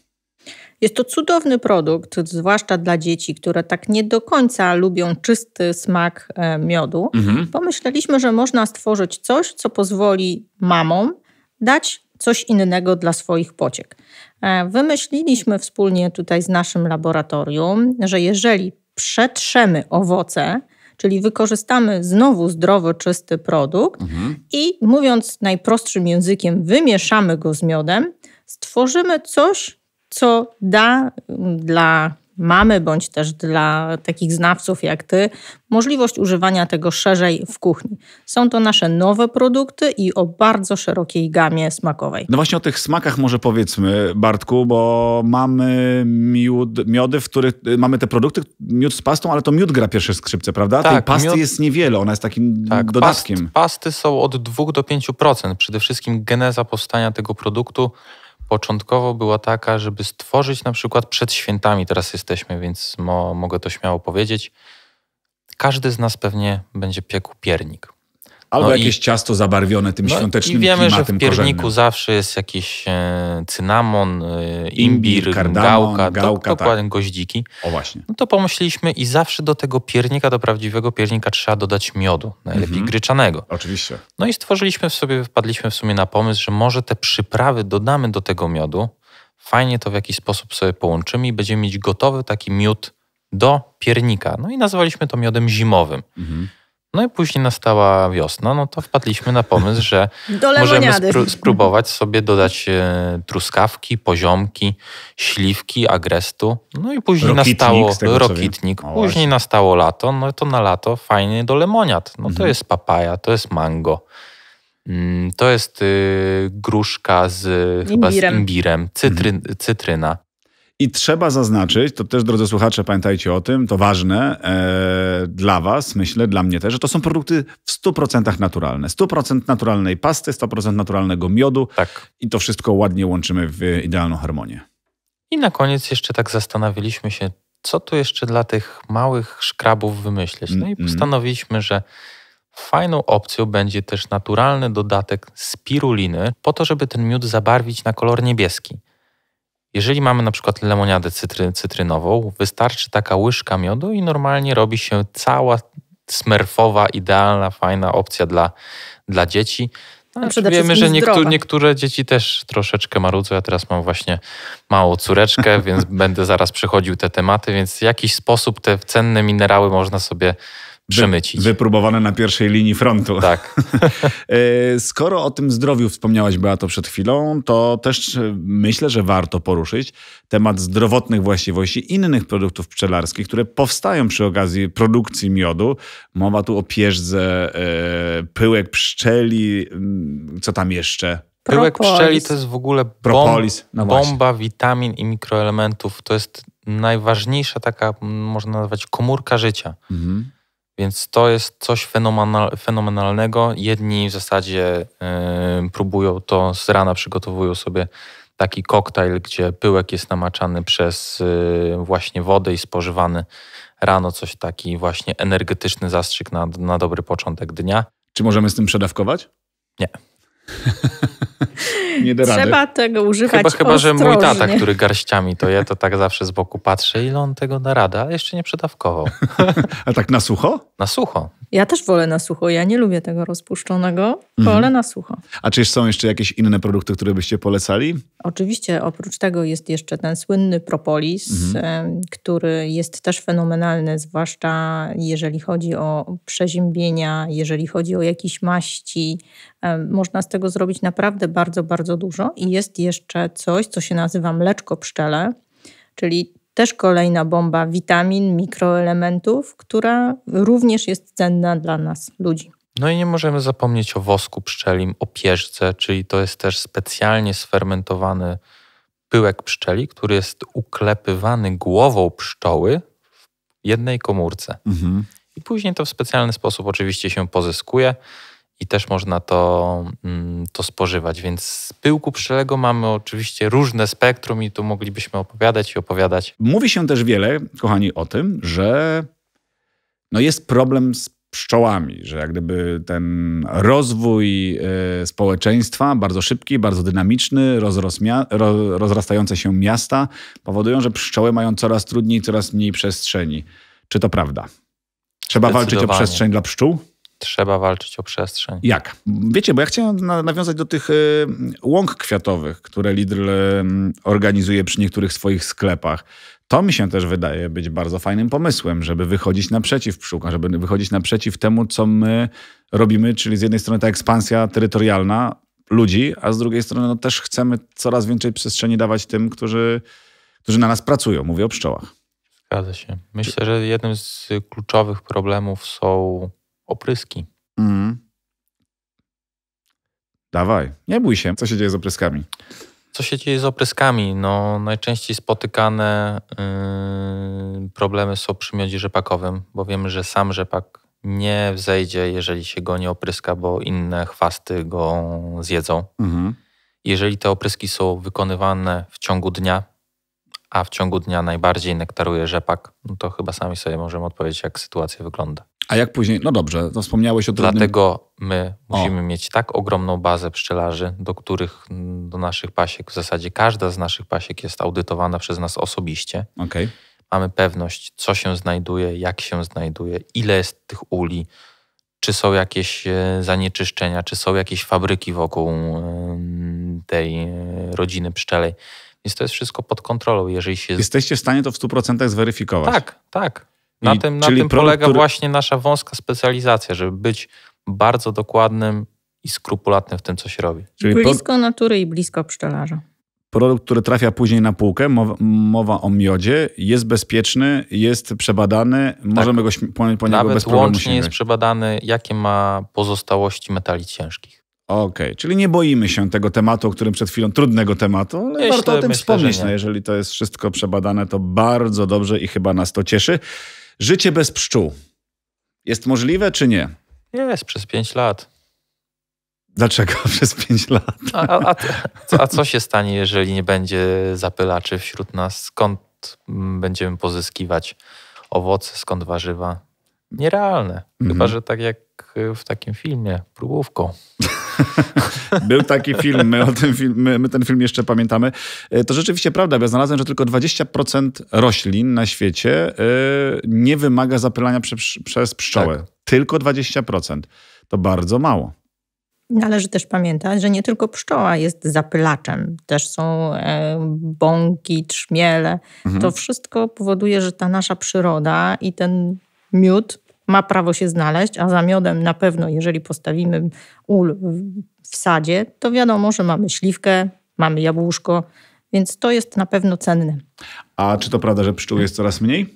Jest to cudowny produkt, zwłaszcza dla dzieci, które tak nie do końca lubią czysty smak e, miodu. Mhm. Pomyśleliśmy, że można stworzyć coś, co pozwoli mamom dać coś innego dla swoich pociek. E, wymyśliliśmy wspólnie tutaj z naszym laboratorium, że jeżeli przetrzemy owoce, czyli wykorzystamy znowu zdrowo czysty produkt mhm. i mówiąc najprostszym językiem, wymieszamy go z miodem, stworzymy coś, co da mm, dla mamy bądź też dla takich znawców jak ty możliwość używania tego szerzej w kuchni. Są to nasze nowe produkty i o bardzo szerokiej gamie smakowej. No właśnie o tych smakach może powiedzmy Bartku, bo mamy miód, miody, w których y, mamy te produkty, miód z pastą, ale to miód gra pierwsze skrzypce, prawda? Tak, Tej pasty miód... jest niewiele, ona jest takim tak, dodatkiem. Past, pasty są od 2 do 5%. Przede wszystkim geneza powstania tego produktu początkowo była taka, żeby stworzyć na przykład przed świętami, teraz jesteśmy, więc mo, mogę to śmiało powiedzieć. Każdy z nas pewnie będzie piekł piernik. Albo no jakieś i, ciasto zabarwione tym no świątecznym i wiemy, klimatem że w pierniku korzennym. zawsze jest jakiś e, cynamon, e, imbir, imbir kardamon, gałka, gałka do, tak. dokładnie goździki. O właśnie. No to pomyśleliśmy i zawsze do tego piernika, do prawdziwego piernika trzeba dodać miodu, najlepiej mhm. gryczanego. Oczywiście. No i stworzyliśmy w sobie, wpadliśmy w sumie na pomysł, że może te przyprawy dodamy do tego miodu, fajnie to w jakiś sposób sobie połączymy i będziemy mieć gotowy taki miód do piernika. No i nazwaliśmy to miodem zimowym. Mhm. No i później nastała wiosna, no to wpadliśmy na pomysł, że możemy spró spróbować sobie dodać e, truskawki, poziomki, śliwki, agrestu. No i później rokitnik, nastało rokitnik. No później nastało lato, no to na lato fajnie do lemoniad. No mhm. to jest papaja, to jest mango. Mm, to jest y, gruszka z, imbirem. chyba z imbirem, cytryn, mhm. cytryna. I trzeba zaznaczyć, to też drodzy słuchacze, pamiętajcie o tym, to ważne e, dla Was, myślę, dla mnie też, że to są produkty w 100% naturalne. 100% naturalnej pasty, 100% naturalnego miodu. Tak. I to wszystko ładnie łączymy w idealną harmonię. I na koniec jeszcze tak zastanawialiśmy się, co tu jeszcze dla tych małych szkrabów wymyśleć. No i postanowiliśmy, że fajną opcją będzie też naturalny dodatek spiruliny, po to, żeby ten miód zabarwić na kolor niebieski. Jeżeli mamy na przykład lemoniadę cytry, cytrynową, wystarczy taka łyżka miodu i normalnie robi się cała smerfowa, idealna, fajna opcja dla, dla dzieci. No, wiemy, że niektó niektóre dzieci też troszeczkę marudzą. Ja teraz mam właśnie małą córeczkę, więc będę zaraz przechodził te tematy, więc w jakiś sposób te cenne minerały można sobie przemycić. Wypróbowane na pierwszej linii frontu. Tak. E, skoro o tym zdrowiu wspomniałaś, Beato, przed chwilą, to też e, myślę, że warto poruszyć temat zdrowotnych właściwości innych produktów pszczelarskich, które powstają przy okazji produkcji miodu. Mowa tu o pierzce, e, pyłek pszczeli, co tam jeszcze? Pyłek propolis. pszczeli to jest w ogóle bomb, no bomba witamin i mikroelementów. To jest najważniejsza taka, można nazwać, komórka życia. Mhm więc to jest coś fenomenal, fenomenalnego. Jedni w zasadzie próbują to z rana, przygotowują sobie taki koktajl, gdzie pyłek jest namaczany przez y, właśnie wodę i spożywany rano, coś taki właśnie energetyczny zastrzyk na, na dobry początek dnia. Czy możemy z tym przedawkować? Nie. nie da rady. Trzeba tego używać Chyba, chyba że mój tata, który garściami to je, to tak zawsze z boku patrzy, ile on tego da rada, a jeszcze nie przedawkował. a tak na sucho? Na sucho. Ja też wolę na sucho. Ja nie lubię tego rozpuszczonego. Mhm. Wolę mhm. na sucho. A czy są jeszcze jakieś inne produkty, które byście polecali? Oczywiście, oprócz tego jest jeszcze ten słynny propolis, mhm. który jest też fenomenalny, zwłaszcza jeżeli chodzi o przeziębienia, jeżeli chodzi o jakieś maści. Można z tego zrobić naprawdę bardzo, bardzo dużo. I jest jeszcze coś, co się nazywa mleczko pszczele, czyli też kolejna bomba witamin, mikroelementów, która również jest cenna dla nas, ludzi. No i nie możemy zapomnieć o wosku pszczelim, o pierzce, czyli to jest też specjalnie sfermentowany pyłek pszczeli, który jest uklepywany głową pszczoły w jednej komórce. Mhm. I później to w specjalny sposób oczywiście się pozyskuje i też można to, mm, to spożywać. Więc z pyłku pszczelego mamy oczywiście różne spektrum i tu moglibyśmy opowiadać i opowiadać. Mówi się też wiele, kochani, o tym, że no jest problem z pszczołami, że jak gdyby ten rozwój y, społeczeństwa, bardzo szybki, bardzo dynamiczny, rozrastające się miasta, powodują, że pszczoły mają coraz trudniej, coraz mniej przestrzeni. Czy to prawda? Trzeba walczyć o przestrzeń dla pszczół? trzeba walczyć o przestrzeń. Jak? Wiecie, bo ja chciałem nawiązać do tych y, łąk kwiatowych, które Lidl y, organizuje przy niektórych swoich sklepach. To mi się też wydaje być bardzo fajnym pomysłem, żeby wychodzić naprzeciw pszczółkom, żeby wychodzić naprzeciw temu, co my robimy, czyli z jednej strony ta ekspansja terytorialna ludzi, a z drugiej strony no, też chcemy coraz więcej przestrzeni dawać tym, którzy, którzy na nas pracują. Mówię o pszczołach. Zgadza się. Myślę, że jednym z kluczowych problemów są opryski. Mm. Dawaj, nie bój się. Co się dzieje z opryskami? Co się dzieje z opryskami? No, najczęściej spotykane yy, problemy są przy miodzie rzepakowym, bo wiemy, że sam rzepak nie wzejdzie, jeżeli się go nie opryska, bo inne chwasty go zjedzą. Mhm. Jeżeli te opryski są wykonywane w ciągu dnia, a w ciągu dnia najbardziej nektaruje rzepak, no to chyba sami sobie możemy odpowiedzieć, jak sytuacja wygląda. A jak później, no dobrze, to wspomniałeś o tym. Dlatego my musimy o. mieć tak ogromną bazę pszczelarzy, do których, do naszych pasiek, w zasadzie każda z naszych pasiek jest audytowana przez nas osobiście. Okay. Mamy pewność, co się znajduje, jak się znajduje, ile jest tych uli, czy są jakieś e, zanieczyszczenia, czy są jakieś fabryki wokół e, tej e, rodziny pszczelej. Więc to jest wszystko pod kontrolą, jeżeli się... Jesteście w stanie to w 100% zweryfikować. Tak, tak. Na tym, na tym polega który... właśnie nasza wąska specjalizacja, żeby być bardzo dokładnym i skrupulatnym w tym, co się robi. Czyli blisko natury i blisko pszczelarza. Produkt, który trafia później na półkę, mowa, mowa o miodzie, jest bezpieczny, jest przebadany, tak. możemy go po, po niego Nawet bez łącznie jest przebadany, jakie ma pozostałości metali ciężkich. Okej, okay. czyli nie boimy się tego tematu, o którym przed chwilą, trudnego tematu, ale myślę, warto o tym myślę, wspomnieć. No, jeżeli to jest wszystko przebadane, to bardzo dobrze i chyba nas to cieszy. Życie bez pszczół. Jest możliwe czy nie? Jest, przez 5 lat. Dlaczego przez 5 lat? A, a, a, a, co się stanie, jeżeli nie będzie zapylaczy wśród nas? Skąd będziemy pozyskiwać owoce, skąd warzywa? Nierealne. Chyba, mm że tak jak w takim filmie, próbówką. Był taki film, my, o tym film my, my, ten film jeszcze pamiętamy. E, to rzeczywiście prawda, bo ja znalazłem, że tylko 20% roślin na świecie e, nie wymaga zapylania przy, przez pszczołę. Tak. Tylko 20%. To bardzo mało. Należy też pamiętać, że nie tylko pszczoła jest zapylaczem, też są e, bąki, trzmiele. Mhm. To wszystko powoduje, że ta nasza przyroda i ten miód ma prawo się znaleźć, a za miodem na pewno, jeżeli postawimy ul w sadzie, to wiadomo, że mamy śliwkę, mamy jabłuszko, więc to jest na pewno cenne. A czy to prawda, że pszczół jest coraz mniej?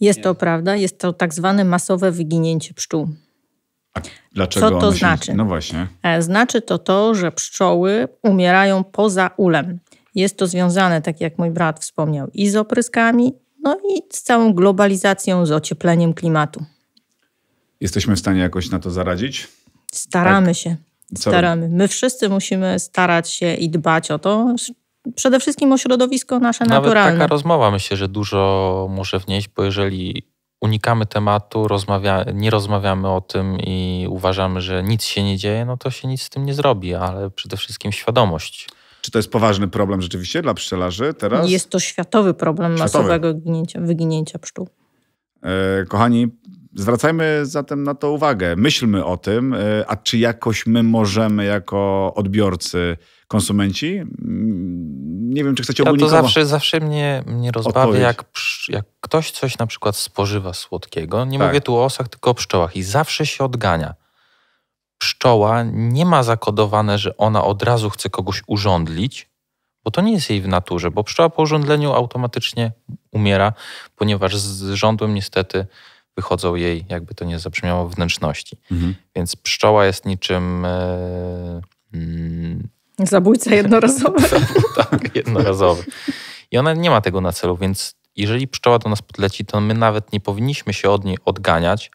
Jest Nie. to prawda, jest to tak zwane masowe wyginięcie pszczół. dlaczego Co to się... znaczy? No właśnie. E, znaczy to to, że pszczoły umierają poza ulem. Jest to związane, tak jak mój brat wspomniał, i z opryskami, no i z całą globalizacją, z ociepleniem klimatu. Jesteśmy w stanie jakoś na to zaradzić? Staramy tak? się. Staramy. My wszyscy musimy starać się i dbać o to, przede wszystkim o środowisko nasze Nawet naturalne. Taka rozmowa myślę, że dużo może wnieść, bo jeżeli unikamy tematu, rozmawia, nie rozmawiamy o tym i uważamy, że nic się nie dzieje, no to się nic z tym nie zrobi, ale przede wszystkim świadomość. Czy to jest poważny problem rzeczywiście dla pszczelarzy teraz? Jest to światowy problem światowy. masowego wyginięcia pszczół. E, kochani, zwracajmy zatem na to uwagę. Myślmy o tym, e, a czy jakoś my możemy jako odbiorcy, konsumenci? Mm, nie wiem, czy chcecie ja To zawsze, zawsze mnie, mnie rozbawia, jak, jak, ktoś coś na przykład spożywa słodkiego. Nie tak. mówię tu o osach, tylko o pszczołach. I zawsze się odgania pszczoła nie ma zakodowane, że ona od razu chce kogoś urządlić, bo to nie jest jej w naturze, bo pszczoła po urządleniu automatycznie umiera, ponieważ z rządłem niestety wychodzą jej, jakby to nie zabrzmiało, wnętrzności. Mhm. Więc pszczoła jest niczym. E, mm, Zabójca jednorazowy. tak, jednorazowy. I ona nie ma tego na celu, więc jeżeli pszczoła do nas podleci, to my nawet nie powinniśmy się od niej odganiać,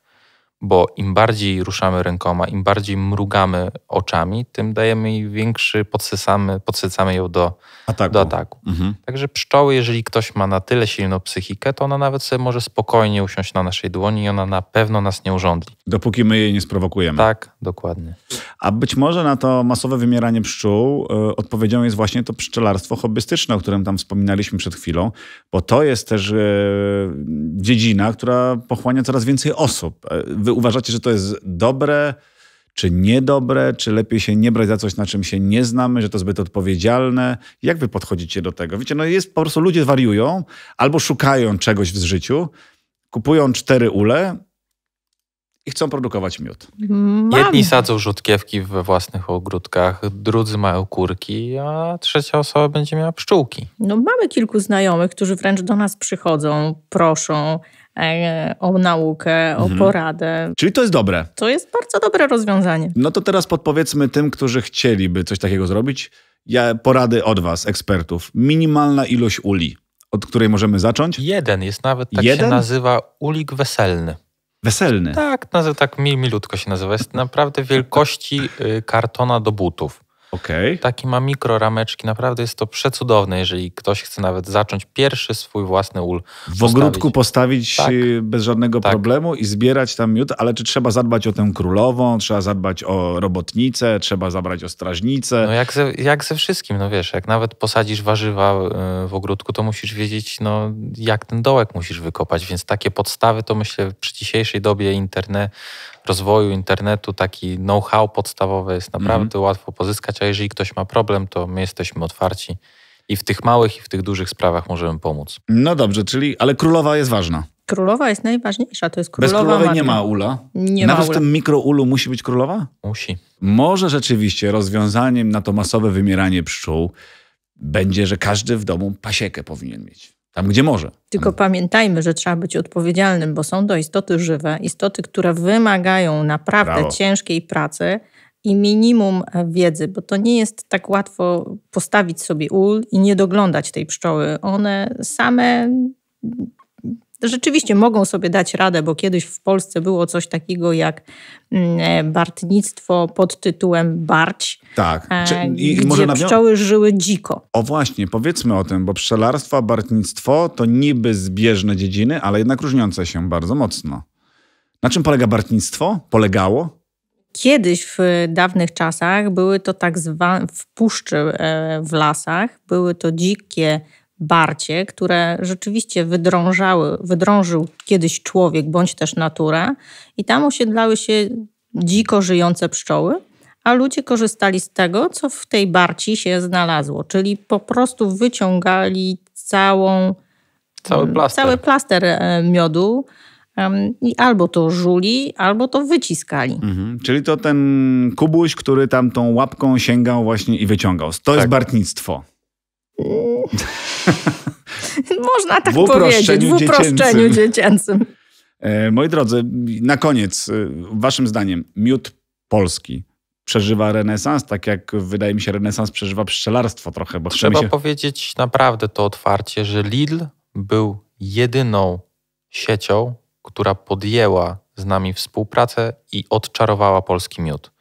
bo im bardziej ruszamy rękoma, im bardziej mrugamy oczami, tym dajemy jej większy, podsycamy, podsycamy ją do ataku. do ataku. Mhm. Także pszczoły, jeżeli ktoś ma na tyle silną psychikę, to ona nawet sobie może spokojnie usiąść na naszej dłoni i ona na pewno nas nie urządli. Dopóki my jej nie sprowokujemy. Tak, dokładnie. A być może na to masowe wymieranie pszczół y, odpowiedzią jest właśnie to pszczelarstwo hobbystyczne, o którym tam wspominaliśmy przed chwilą, bo to jest też y, dziedzina, która pochłania coraz więcej osób. E, wy uważacie, że to jest dobre czy niedobre, czy lepiej się nie brać za coś, na czym się nie znamy, że to zbyt odpowiedzialne. Jak wy podchodzicie do tego? Wiecie, no jest po prostu ludzie wariują albo szukają czegoś w życiu, kupują cztery ule, i chcą produkować miód. Mam. Jedni sadzą rzutkiewki we własnych ogródkach, drudzy mają kurki, a trzecia osoba będzie miała pszczółki. No mamy kilku znajomych, którzy wręcz do nas przychodzą, proszą e, o naukę, o mhm. poradę. Czyli to jest dobre. To jest bardzo dobre rozwiązanie. No to teraz podpowiedzmy tym, którzy chcieliby coś takiego zrobić, ja, porady od was, ekspertów. Minimalna ilość uli, od której możemy zacząć? Jeden, jest nawet tak Jeden? się nazywa ulik weselny. Weselny. Tak, tak mi, milutko się nazywa. Jest naprawdę wielkości y, kartona do butów. Okay. Taki ma mikrorameczki, naprawdę jest to przecudowne, jeżeli ktoś chce nawet zacząć pierwszy swój własny ul. W postawić. ogródku postawić tak. Y, bez żadnego tak. problemu i zbierać tam miód, ale czy trzeba zadbać o tę królową, trzeba zadbać o robotnicę, trzeba zabrać o strażnicę? No jak ze, jak ze wszystkim, no wiesz, jak nawet posadzisz warzywa y, w ogródku, to musisz wiedzieć, no jak ten dołek musisz wykopać, więc takie podstawy to myślę przy dzisiejszej dobie internetu rozwoju internetu taki know-how podstawowy jest mhm. naprawdę mhm. łatwo pozyskać, a jeżeli ktoś ma problem, to my jesteśmy otwarci i w tych małych, i w tych dużych sprawach możemy pomóc. No dobrze, czyli, ale królowa jest ważna. Królowa jest najważniejsza, to jest królowa. Bez królowej nie ma ula. Nie Nawet ma ula. w tym mikroulu musi być królowa? Musi. Może rzeczywiście rozwiązaniem na to masowe wymieranie pszczół będzie, że każdy w domu pasiekę powinien mieć tam, gdzie może. Tylko pamiętajmy, że trzeba być odpowiedzialnym, bo są to istoty żywe, istoty, które wymagają naprawdę Brawo. ciężkiej pracy i minimum e, wiedzy, bo to nie jest tak łatwo postawić sobie ul i nie doglądać tej pszczoły. One same rzeczywiście mogą sobie dać radę, bo kiedyś w Polsce było coś takiego jak mm, e, bartnictwo pod tytułem barć, tak. E, Czy, i gdzie może nawią... pszczoły żyły dziko. O właśnie, powiedzmy o tym, bo pszczelarstwo, bartnictwo to niby zbieżne dziedziny, ale jednak różniące się bardzo mocno. Na czym polega bartnictwo? Polegało? Kiedyś w dawnych czasach były to tak zwane w puszczy, e, w lasach, były to dzikie barcie, które rzeczywiście wydrążały, wydrążył kiedyś człowiek bądź też naturę i tam osiedlały się dziko żyjące pszczoły, a ludzie korzystali z tego, co w tej barci się znalazło, czyli po prostu wyciągali całą, cały, mm, plaster. cały plaster e, miodu, i albo to żuli, albo to wyciskali. Mhm. Czyli to ten kubuś, który tam tą łapką sięgał właśnie i wyciągał. To tak. jest bartnictwo. Mm. Można tak w powiedzieć, w uproszczeniu dziecięcym. E, moi drodzy, na koniec, e, waszym zdaniem, miód polski przeżywa renesans, tak jak wydaje mi się renesans przeżywa pszczelarstwo trochę. Bo Trzeba się... powiedzieć naprawdę to otwarcie, że Lidl był jedyną siecią, która podjęła z nami współpracę i odczarowała polski miód.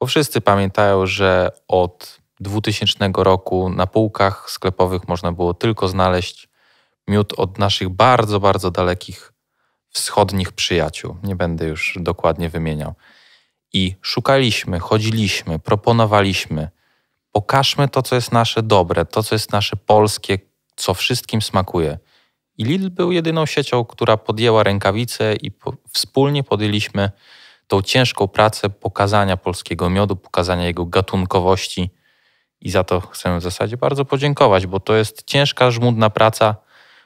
Bo wszyscy pamiętają, że od 2000 roku na półkach sklepowych można było tylko znaleźć miód od naszych bardzo, bardzo dalekich wschodnich przyjaciół. Nie będę już dokładnie wymieniał. I szukaliśmy, chodziliśmy, proponowaliśmy. Pokażmy to, co jest nasze dobre, to, co jest nasze polskie, co wszystkim smakuje. I Lidl był jedyną siecią, która podjęła rękawice i po, wspólnie podjęliśmy tą ciężką pracę pokazania polskiego miodu, pokazania jego gatunkowości i za to chcę w zasadzie bardzo podziękować, bo to jest ciężka, żmudna praca,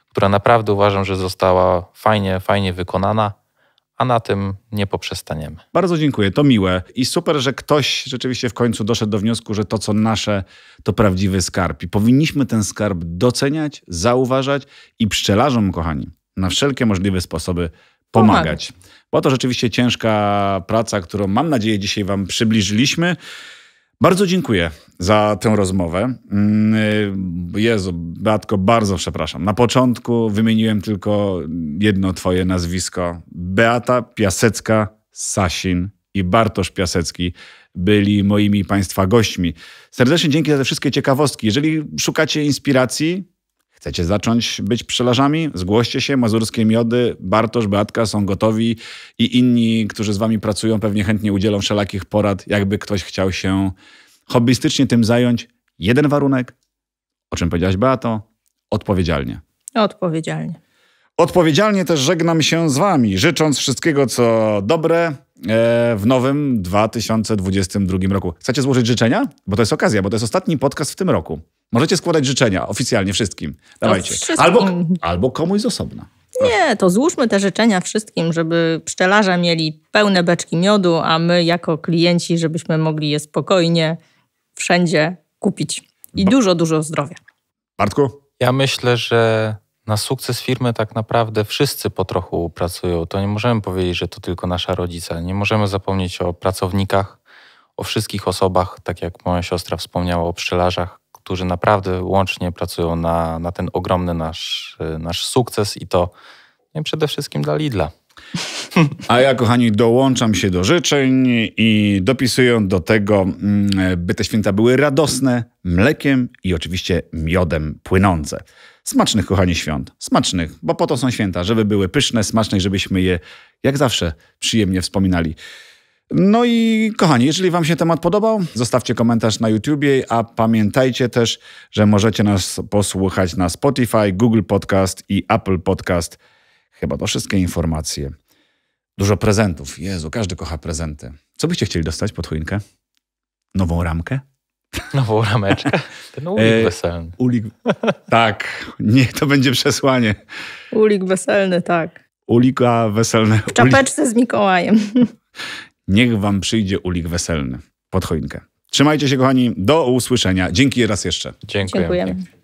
która naprawdę uważam, że została fajnie, fajnie wykonana a na tym nie poprzestaniemy. Bardzo dziękuję, to miłe i super, że ktoś rzeczywiście w końcu doszedł do wniosku, że to, co nasze, to prawdziwy skarb. I powinniśmy ten skarb doceniać, zauważać i pszczelarzom, kochani, na wszelkie możliwe sposoby pomagać. pomagać. Bo to rzeczywiście ciężka praca, którą mam nadzieję dzisiaj Wam przybliżyliśmy. Bardzo dziękuję za tę rozmowę. Mm, y, Jezu, Beatko, bardzo przepraszam. Na początku wymieniłem tylko jedno twoje nazwisko. Beata Piasecka-Sasin i Bartosz Piasecki byli moimi państwa gośćmi. Serdecznie dzięki za te wszystkie ciekawostki. Jeżeli szukacie inspiracji, Chcecie zacząć być pszczelarzami? Zgłoście się, Mazurskie Miody, Bartosz, Beatka są gotowi i inni, którzy z wami pracują, pewnie chętnie udzielą wszelakich porad, jakby ktoś chciał się hobbystycznie tym zająć. Jeden warunek, o czym powiedziałaś Beato, odpowiedzialnie. Odpowiedzialnie. Odpowiedzialnie też żegnam się z wami, życząc wszystkiego co dobre e, w nowym 2022 roku. Chcecie złożyć życzenia? Bo to jest okazja, bo to jest ostatni podcast w tym roku. Możecie składać życzenia oficjalnie wszystkim. Dawajcie. No, wszystkim. Albo, albo komuś z osobna. Nie, to złóżmy te życzenia wszystkim, żeby pszczelarze mieli pełne beczki miodu, a my jako klienci, żebyśmy mogli je spokojnie wszędzie kupić. I ba dużo, dużo zdrowia. Bartku? Ja myślę, że na sukces firmy tak naprawdę wszyscy po trochu pracują. To nie możemy powiedzieć, że to tylko nasza rodzica. Nie możemy zapomnieć o pracownikach, o wszystkich osobach, tak jak moja siostra wspomniała, o pszczelarzach, którzy naprawdę łącznie pracują na, na ten ogromny nasz, y, nasz sukces i to nie no przede wszystkim dla Lidla. A ja, kochani, dołączam się do życzeń i dopisuję do tego, mm, by te święta były radosne, mlekiem i oczywiście miodem płynące. Smacznych, kochani, świąt. Smacznych, bo po to są święta, żeby były pyszne, smaczne i żebyśmy je, jak zawsze, przyjemnie wspominali. No i kochani, jeżeli Wam się temat podobał, zostawcie komentarz na YouTubie, a pamiętajcie też, że możecie nas posłuchać na Spotify, Google Podcast i Apple Podcast. Chyba to wszystkie informacje. Dużo prezentów. Jezu, każdy kocha prezenty. Co byście chcieli dostać pod choinkę? Nową ramkę? Nową rameczkę? Ten ulik e, weselny. Ulik... Tak, nie, to będzie przesłanie. Ulik weselny, tak. Ulika weselny. W czapeczce ulik... z Mikołajem. niech wam przyjdzie ulik weselny pod choinkę. Trzymajcie się, kochani. Do usłyszenia. Dzięki raz jeszcze. Dziękujemy. Dziękujemy.